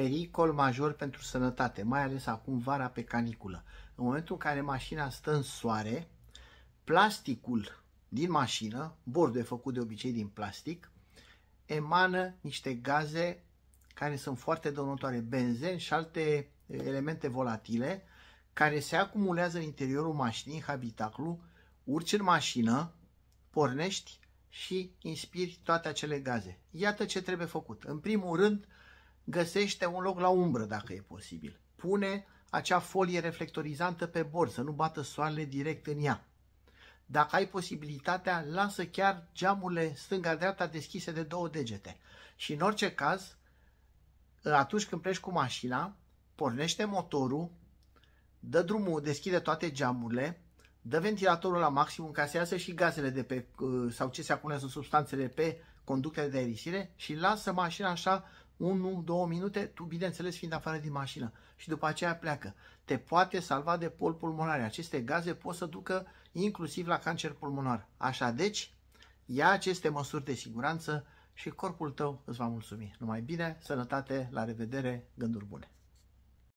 pericol major pentru sănătate, mai ales acum vara pe caniculă. În momentul în care mașina stă în soare, plasticul din mașină, bordul e făcut de obicei din plastic, emană niște gaze care sunt foarte dăunătoare, benzen și alte elemente volatile, care se acumulează în interiorul mașinii, în habitaclu, urci în mașină, pornești și inspiri toate acele gaze. Iată ce trebuie făcut. În primul rând, găsește un loc la umbră dacă e posibil. Pune acea folie reflectorizantă pe bord, să nu bată soarele direct în ea. Dacă ai posibilitatea, lasă chiar geamurile stânga-dreapta deschise de două degete. Și în orice caz, atunci când pleci cu mașina, pornește motorul, dă drumul, deschide toate geamurile, dă ventilatorul la maxim, încasează și gazele de pe, uh, sau ce se acumulează substanțele pe conductele de aerisire și lasă mașina așa 1, 2 minute, tu bineînțeles fiind afară din mașină și după aceea pleacă. Te poate salva de pol pulmonare. Aceste gaze pot să ducă inclusiv la cancer pulmonar. Așa deci, ia aceste măsuri de siguranță și corpul tău îți va mulțumi. Numai bine, sănătate, la revedere, gânduri bune!